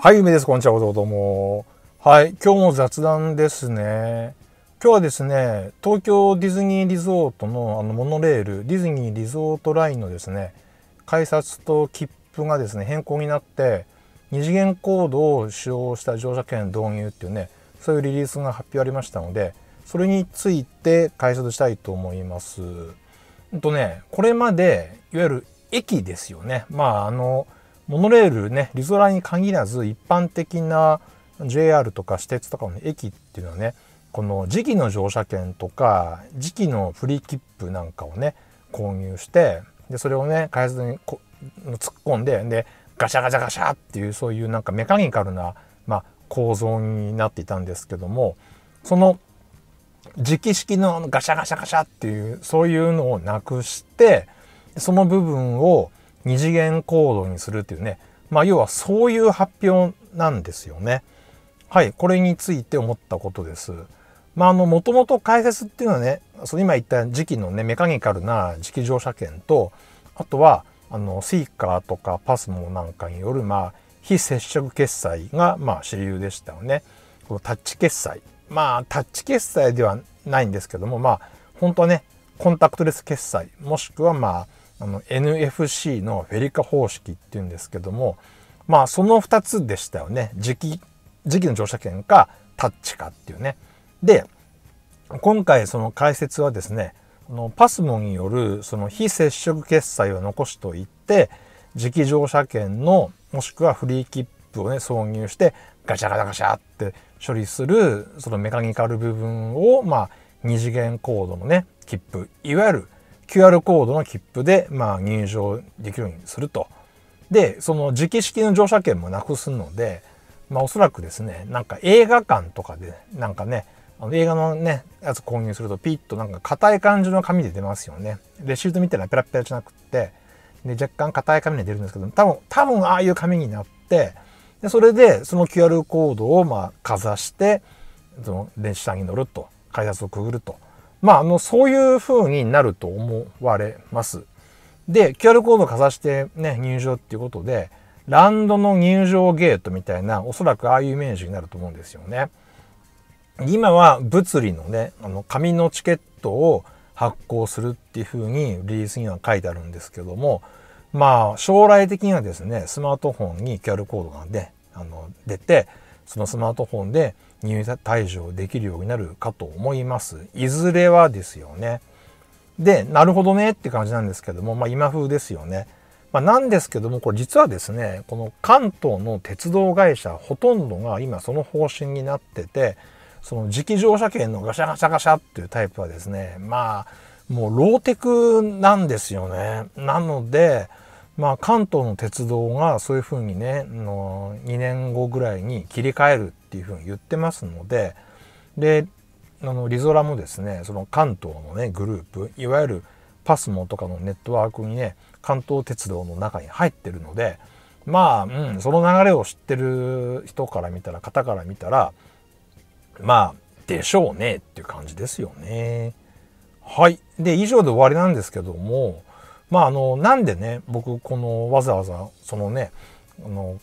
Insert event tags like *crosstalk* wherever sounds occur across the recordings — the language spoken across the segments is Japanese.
はい、梅です。こんにちは。どうどうも。はい、今日も雑談ですね。今日はですね、東京ディズニーリゾートのあのモノレール、ディズニーリゾートラインのですね、改札と切符がですね、変更になって、二次元コードを使用した乗車券導入っていうね、そういうリリースが発表ありましたので、それについて解説したいと思います。とね、これまで、いわゆる駅ですよね。まあ、あの、モノレールねリゾラに限らず一般的な JR とか私鉄とかの駅っていうのはねこの時期の乗車券とか時期のフリー切符なんかをね購入してでそれをね開発にこ突っ込んででガシャガシャガシャっていうそういうなんかメカニカルな、まあ、構造になっていたんですけどもその磁気式のガシャガシャガシャっていうそういうのをなくしてその部分を二次元コードにするっていうね、まあ、要はそういう発表なんですよね。はい、これについて思ったことです。まあ、あの、もともと解説っていうのはね、その今言った時期のね、メカニカルな磁気乗車券と、あとは、あの、スイカとかパスモなんかによる、まあ、非接触決済が、まあ、主流でしたよね。このタッチ決済。まあ、タッチ決済ではないんですけども、まあ、本当はね、コンタクトレス決済、もしくは、まあ、あの NFC のフェリカ方式っていうんですけどもまあその2つでしたよね磁気磁気の乗車券かタッチかっていうね。で今回その解説はですねのパスモによるその非接触決済は残しといて磁気乗車券のもしくはフリー切符をね挿入してガチャガチャガチャって処理するそのメカニカル部分をまあ二次元コードのね切符いわゆる QR コードの切符で、まあ、入場できるようにすると。で、その気式の乗車券もなくすので、まあ、おそらくですね、なんか映画館とかで、なんかね、あの映画のね、やつ購入するとピッとなんか硬い感じの紙で出ますよね。レシートみたいなペラペラじゃなくって、で、若干硬い紙で出るんですけど、多分、多分ああいう紙になって、で、それでその QR コードをまあかざして、その電車に乗ると、改札をくぐると。まあ、あの、そういう風になると思われます。で、QR コードかざしてね、入場っていうことで、ランドの入場ゲートみたいな、おそらくああいうイメージになると思うんですよね。今は物理のね、あの、紙のチケットを発行するっていう風にリリースには書いてあるんですけども、まあ、将来的にはですね、スマートフォンに QR コードがね、あの、出て、そのスマートフォンで入退場できるようになるかと思います。いずれはですよね。で、なるほどねって感じなんですけども、まあ、今風ですよね。まあ、なんですけども、これ実はですね、この関東の鉄道会社ほとんどが今その方針になってて、その磁気乗車券のガシャガシャガシャっていうタイプはですね、まあ、もうローテクなんですよね。なので、まあ、関東の鉄道がそういうふうにねの2年後ぐらいに切り替えるっていうふうに言ってますのでであのリゾラもですねその関東のねグループいわゆるパスモとかのネットワークにね関東鉄道の中に入ってるのでまあ、うん、その流れを知ってる人から見たら方から見たらまあでしょうねっていう感じですよね。はい。で以上で終わりなんですけどもまああのなんでね僕このわざわざそのねあの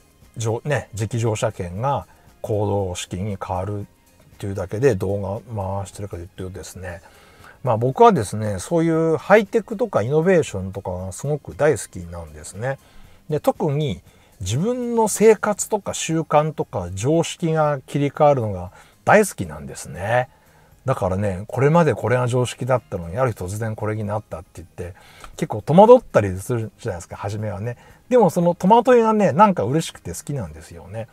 ね直乗車券が行動資金に変わるっていうだけで動画回してるかというとですねまあ僕はですねそういうハイテクとかイノベーションとかがすごく大好きなんですね。で特に自分の生活とか習慣とか常識が切り替わるのが大好きなんですね。だからねこれまでこれが常識だったのにある日突然これになったって言って結構戸惑ったりするじゃないですか初めはねでもその戸惑いがねなんか嬉しくて好きなんですよね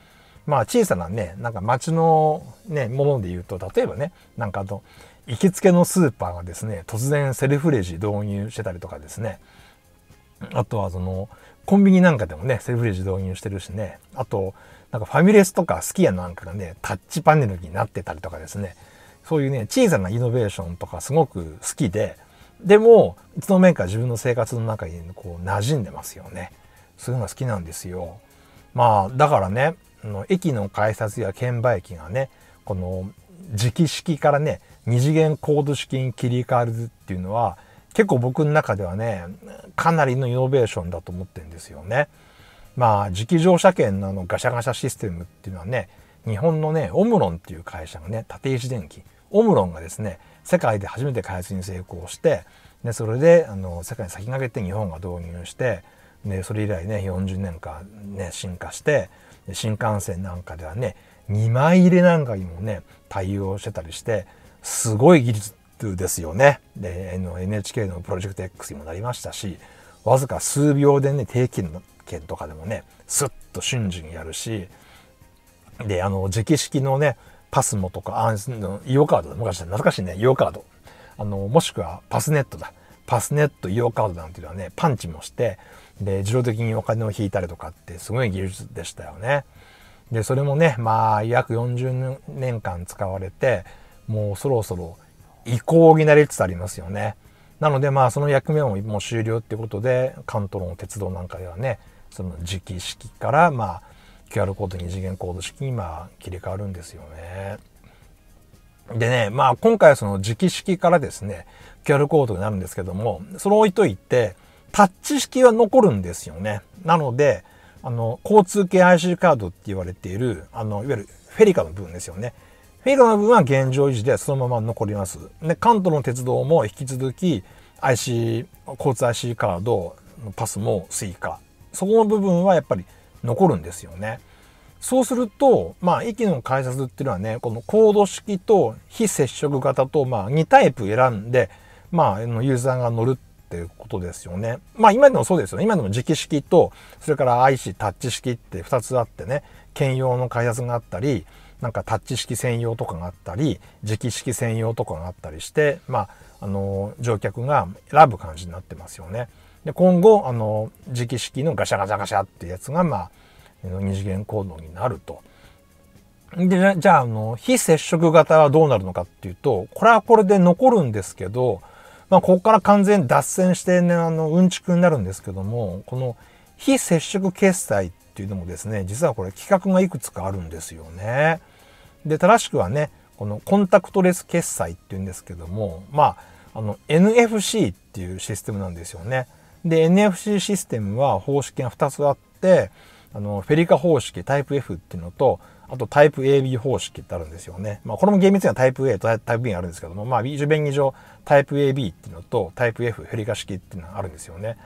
まあ小さなねなんか街のねもので言うと例えばねなんかあの行きつけのスーパーがですね突然セルフレジ導入してたりとかですねあとはそのコンビニなんかでもねセルフレジ導入してるしねあとなんかファミレスとかすき家なんかがねタッチパネルになってたりとかですねそういうね、小さなイノベーションとかすごく好きで、でも、いつの間にか自分の生活の中にこう馴染んでますよね。そういうのが好きなんですよ。まあ、だからね、の駅の改札や券売機がね、この磁気式からね、二次元コード式に切り替わるっていうのは、結構僕の中ではね、かなりのイノベーションだと思ってるんですよね。まあ、磁気乗車券のあのガシャガシャシステムっていうのはね、日本のね、オムロンっていう会社がね、位石電機、オムロンがですね、世界で初めて開発に成功して、でそれであの世界に先駆けて日本が導入してでそれ以来ね40年間ね進化して新幹線なんかではね2枚入れなんかにもね対応してたりしてすごい技術ですよね。で NHK のプロジェクト X にもなりましたしわずか数秒でね定期券とかでもねスッと瞬時にやるしで、あの、直式のね、パスモとか、あ、イオカードだ。昔懐かしいね。イオカード。あの、もしくはパスネットだ。パスネット、イオカードなんていうのはね、パンチもして、で、自動的にお金を引いたりとかって、すごい技術でしたよね。で、それもね、まあ、約40年間使われて、もうそろそろ移行になりつつありますよね。なので、まあ、その役目ももう終了ってことで、関東の鉄道なんかではね、その磁気式から、まあ、QR コード二次元コード式に今切り替わるんですよね。でね、まあ今回はその磁気式からですね、QR コードになるんですけども、それ置いといて、タッチ式は残るんですよね。なので、あの、交通系 IC カードって言われている、あの、いわゆるフェリカの部分ですよね。フェリカの部分は現状維持でそのまま残ります。で、関東の鉄道も引き続き IC、交通 IC カード、パスも追加。そこの部分はやっぱり残るんですよね。そうすると、まあ、息の改札っていうのはね、このコード式と非接触型と、まあ、2タイプ選んで、まあ、ユーザーが乗るっていうことですよね。まあ、今でもそうですよね。今でも磁気式と、それから IC タッチ式って2つあってね、兼用の改札があったり、なんかタッチ式専用とかがあったり、磁気式専用とかがあったりして、まあ、あの、乗客が選ぶ感じになってますよね。で今後あの磁気式のガシャガシャガシャっていうやつが、まあ、二次元コードになると。でじゃああの非接触型はどうなるのかっていうとこれはこれで残るんですけど、まあ、ここから完全脱線して、ね、あのうんちくになるんですけどもこの非接触決済っていうのもですね実はこれ企画がいくつかあるんですよね。で正しくはねこのコンタクトレス決済っていうんですけどもまああの NFC っていうシステムなんですよね。で NFC システムは方式が2つあってあのフェリカ方式タイプ F っていうのとあとタイプ AB 方式ってあるんですよね。まあ、これも厳密にはタイプ A とタイプ B があるんですけども、まあ、一応便宜上タイプ AB っていうのとタイプ F フェリカ式っていうのがあるんですよね。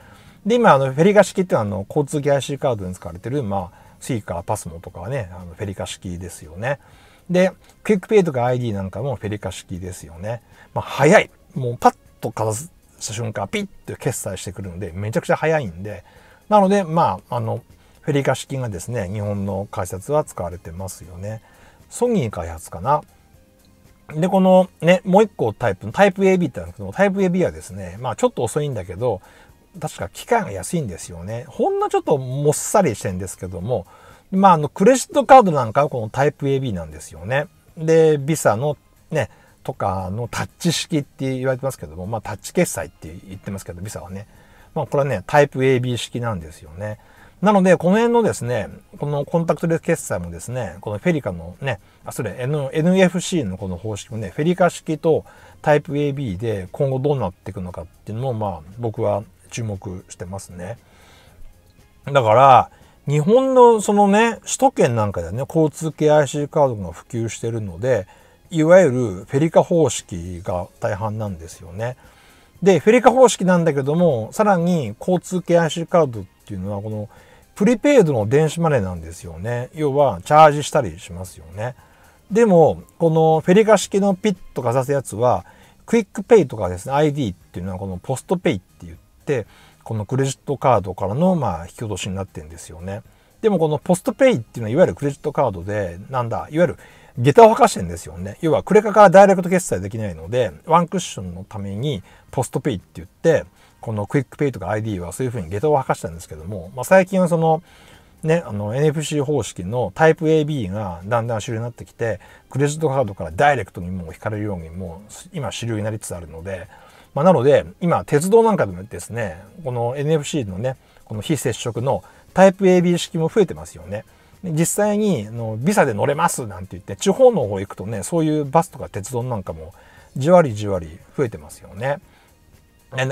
で、今、あのフェリカ式っていうのはあの交通系 IC カードに使われてる、まあ、スイカ、パスモとかはね、あのフェリカ式ですよね。で、クイックペイとか ID なんかもフェリカ式ですよね。まあ、早い。もうパッとかざすした瞬間、ピッて決済してくるので、めちゃくちゃ早いんで、なので、まあ、あの、フェリカ資金がですね、日本の開発は使われてますよね。ソニー開発かな。で、このね、もう一個タイプ、のタイプ AB ってあるんですけど、タイプ AB はですね、まあちょっと遅いんだけど、確か機械が安いんですよね。ほんのちょっともっさりしてんですけども、まああの、クレジットカードなんかはこのタイプ AB なんですよね。で、visa のね、とかのタッチ式って言われてますけども、まあ、タッチ決済って言ってますけど、visa はね。まあ、これはね、タイプ AB 式なんですよね。なので、この辺のですね、このコンタクトレス決済もですね、このフェリカのね、あ、それ、N、NFC のこの方式もね、フェリカ式とタイプ AB で今後どうなっていくのかっていうのも、まあ、僕は注目してますね。だから、日本のそのね、首都圏なんかではね、交通系 IC カードが普及してるので、いわゆるフェリカ方式が大半なんですよね。で、フェリカ方式なんだけども、さらに交通系 IC カードっていうのは、このプリペイドの電子マネーなんですよね。要は、チャージしたりしますよね。でも、このフェリカ式のピッとかさすやつは、クイックペイとかですね、ID っていうのはこのポストペイって言って、このクレジットカードからの、まあ、引き落としになってんですよね。でもこのポストペイっていうのはいわゆるクレジットカードで、なんだ、いわゆる下駄を履かしてんですよね。要はクレカからダイレクト決済できないので、ワンクッションのためにポストペイって言って、このクイックペイとか ID はそういうふうに下駄を履かしたんですけども、まあ、最近はその、ね、あの NFC 方式のタイプ AB がだんだん主流になってきて、クレジットカードからダイレクトにもう引かれるようにもう今主流になりつつあるので、まあ、なので今鉄道なんかでもですね、この NFC のね、この非接触のタイプ AB 式も増えてますよね。実際にあのビザで乗れますなんて言って地方の方行くとねそういうバスとか鉄道なんかもじわりじわり増えてますよね。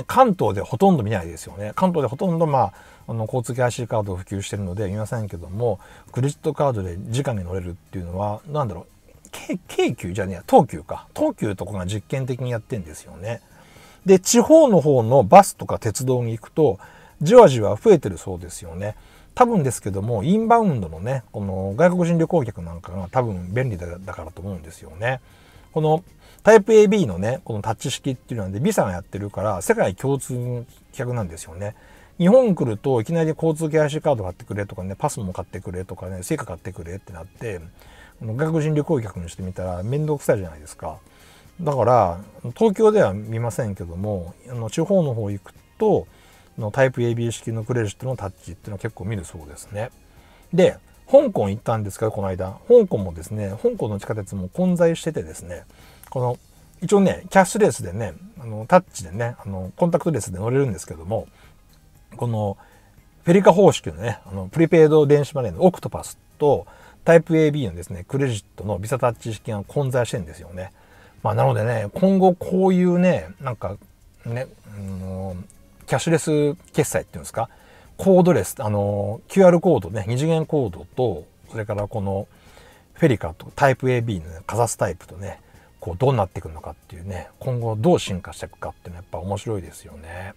関東でほとんど見ないですよね。関東でほとんど、まあ、あの交通系 IC カードを普及してるので見ませんけどもクレジットカードで直に乗れるっていうのは何だろう京急じゃねえ東急か東急とかが実験的にやってんですよね。で地方の方のバスとか鉄道に行くとじわじわ増えてるそうですよね。多分ですけども、インバウンドのね、この外国人旅行客なんかが多分便利だからと思うんですよね。このタイプ AB のね、このタッチ式っていうので、ビ a がやってるから、世界共通客なんですよね。日本来ると、いきなり交通系 IC カード買ってくれとかね、パスも買ってくれとかね、成果買ってくれってなって、外国人旅行客にしてみたら面倒くさいじゃないですか。だから、東京では見ませんけども、あの地方の方行くと、のタイプ AB 式のクレジットのタッチっていうのは結構見るそうですね。で、香港行ったんですけど、この間。香港もですね、香港の地下鉄も混在しててですね、この、一応ね、キャッシュレスでね、あのタッチでね、あのコンタクトレスで乗れるんですけども、この、フェリカ方式のね、あのプリペイド電子マネーのオクトパスと、タイプ AB のですね、クレジットのビザタッチ式が混在してるんですよね。まあ、なのでね、今後こういうね、なんか、ね、うん、キャッシュレス決済っていうんですか、コードレス、あの、QR コードね、二次元コードと、それからこの、フェリカとタイプ AB の、かざすタイプとね、こうどうなっていくのかっていうね、今後どう進化していくかっていうのはやっぱ面白いですよね。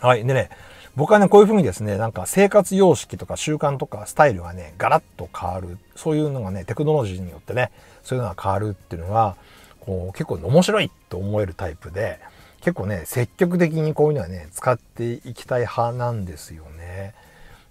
はい。でね、僕はね、こういうふうにですね、なんか生活様式とか習慣とかスタイルがね、ガラッと変わる。そういうのがね、テクノロジーによってね、そういうのが変わるっていうのは、こう結構面白いと思えるタイプで、結構ね、積極的にこういうのはね、使っていきたい派なんですよね。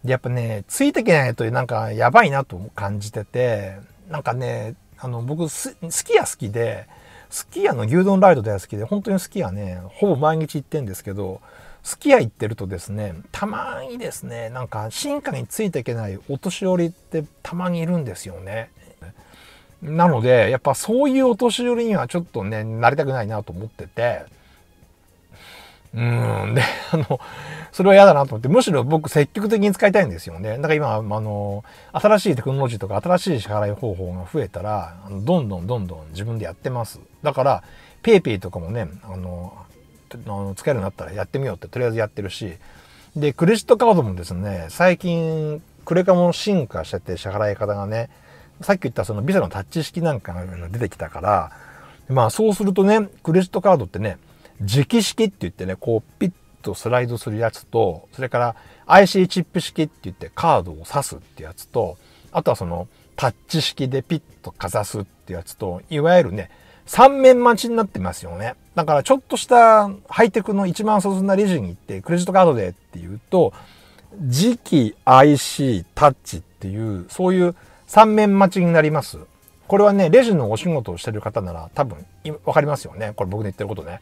で、やっぱね、ついていけないとなんかやばいなと感じてて、なんかね、あの、僕す、好きや好きで、すき家の牛丼ライド大好きで、本当にすき家ね、ほぼ毎日行ってんですけど、すき家行ってるとですね、たまにですね、なんか進化についていけないお年寄りってたまにいるんですよね。なので、やっぱそういうお年寄りにはちょっとね、なりたくないなと思ってて、うんで *laughs* あのそれは嫌だなと思ってむしろ僕積極的に使いたいんですよねだから今あの新しいテクノロジーとか新しい支払い方法が増えたらどんどんどんどん自分でやってますだから PayPay とかもねあの使えるようになったらやってみようってとりあえずやってるしでクレジットカードもですね最近クレカも進化してて支払い方がねさっき言ったそのビザのタッチ式なんかが出てきたからまあそうするとねクレジットカードってね磁気式って言ってね、こうピッとスライドするやつと、それから IC チップ式って言ってカードを挿すってやつと、あとはそのタッチ式でピッとかざすってやつと、いわゆるね、3面待ちになってますよね。だからちょっとしたハイテクの一万卒なレジに行って、クレジットカードでっていうと、磁期 IC タッチっていう、そういう3面待ちになります。これはね、レジのお仕事をしてる方なら多分わかりますよね。これ僕の言ってることね。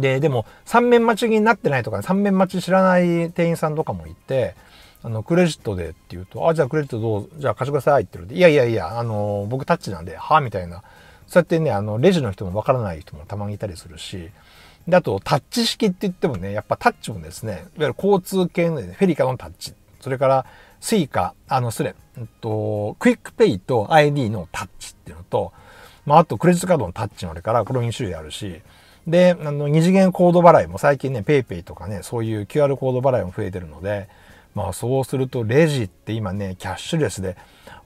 で、でも、3面待ちになってないとか、3面待ち知らない店員さんとかもいて、あの、クレジットでって言うと、あ、じゃあクレジットどうじゃあ貸してくださいって言うと、いやいやいや、あの、僕タッチなんで、はみたいな。そうやってね、あの、レジの人もわからない人もたまにいたりするし、で、あと、タッチ式って言ってもね、やっぱタッチもですね、いわゆる交通系の、ね、フェリカのタッチ、それから、スイカ、あの、スレ。えっと、クイックペイと ID のタッチっていうのと、まあ、あとクレジットカードのタッチのあれから、これ2種類あるし、で、あの、二次元コード払いも最近ね、PayPay とかね、そういう QR コード払いも増えてるので、まあそうするとレジって今ね、キャッシュレスで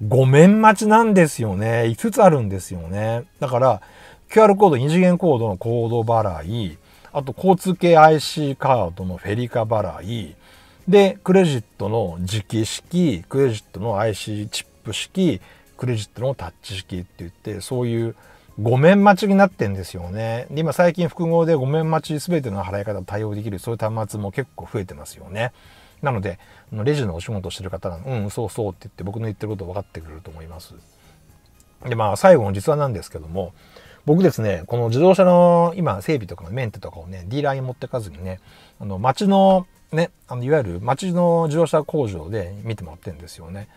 5面待ちなんですよね。5つあるんですよね。だから、QR コード、二次元コードのコード払い、あと交通系 IC カードのフェリカ払い、で、クレジットの磁気式、クレジットの IC チップ式、クレジットのタッチ式って言って、そういう5面待ちになってんですよね。で、今最近複合で5面待ち全ての払い方対応できる、そういう端末も結構増えてますよね。なので、レジのお仕事してる方なうん、そうそうって言って僕の言ってること分かってくれると思います。で、まあ最後の実話なんですけども、僕ですね、この自動車の今整備とかのメンテとかをね、ディーラーに持ってかずにね、あの町のね、あのいわゆる町の自動車工場で見てもらってるんですよね。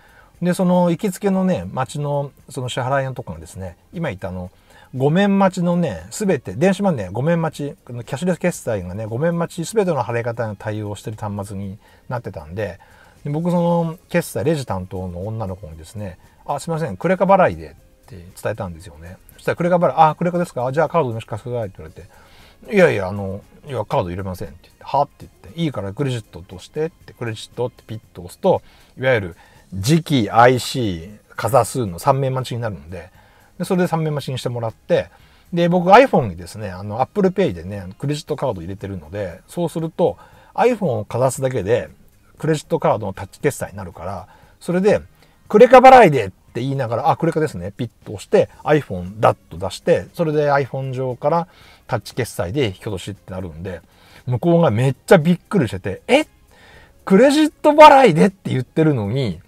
で、その行きつけのね、町のその支払いのところですね、今言ったあの、5面待ちのね、すべて、電子マネー5面待ち、キャッシュレス決済がね、5面待ちすべての払い方に対応してる端末になってたんで、で僕その決済、レジ担当の女の子にですね、あ、すいません、クレカ払いでって伝えたんですよね。そしたらクレカ払い、あ、クレカですかじゃあカードにしかくださいって言われて、いやいや、あの、いや、カード入れませんって言って、はって言って、いいからクレジットとしてって、クレジットってピッと押すと、いわゆる次期 IC かざ数の3面待ちになるので、でそれで3面待ちにしてもらって、で、僕 iPhone にですね、あの Apple Pay でね、クレジットカード入れてるので、そうすると iPhone をかざすだけで、クレジットカードのタッチ決済になるから、それで、クレカ払いでって言いながら、あ、クレカですね。ピッと押して iPhone だっと出して、それで iPhone 上からタッチ決済で引き落としってなるんで、向こうがめっちゃびっくりしてて、えクレジット払いでって言ってるのに、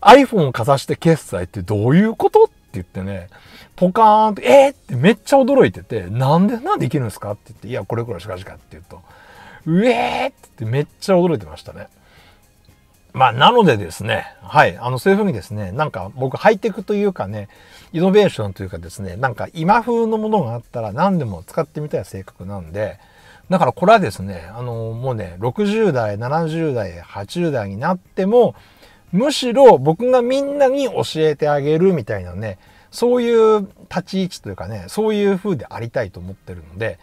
iPhone をかざして決済ってどういうことって言ってね、ポカーンって、えー、ってめっちゃ驚いてて、なんで、なんでいけるんですかって言って、いや、これらいしかしかって言うと、うえーってってめっちゃ驚いてましたね。まあ、なのでですね、はい、あの、そういうふうにですね、なんか僕、ハイテクというかね、イノベーションというかですね、なんか今風のものがあったら何でも使ってみたい性格なんで、だからこれはですね、あの、もうね、60代、70代、80代になっても、むしろ僕がみんなに教えてあげるみたいなね、そういう立ち位置というかね、そういう風でありたいと思ってるので、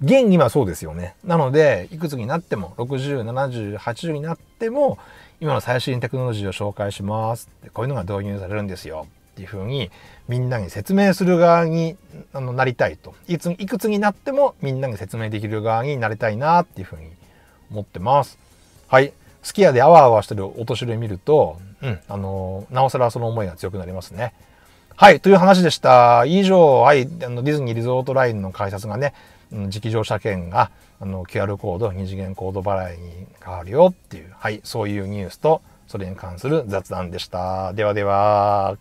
現にはそうですよね。なので、いくつになっても、60、70、80になっても、今の最新テクノロジーを紹介しますって、こういうのが導入されるんですよっていう風に、みんなに説明する側にあのなりたいと。いつ、いくつになってもみんなに説明できる側になりたいなっていう風に思ってます。はい。すき家であわあわしてるお年寄り見ると、うん、あのなおさらその思いが強くなりますね。はい、という話でした。以上、はい、あのディズニーリゾートラインの改札がね、うん、直乗車券があの QR コード、二次元コード払いに変わるよっていう、はい、そういうニュースと、それに関する雑談でした。ではでは。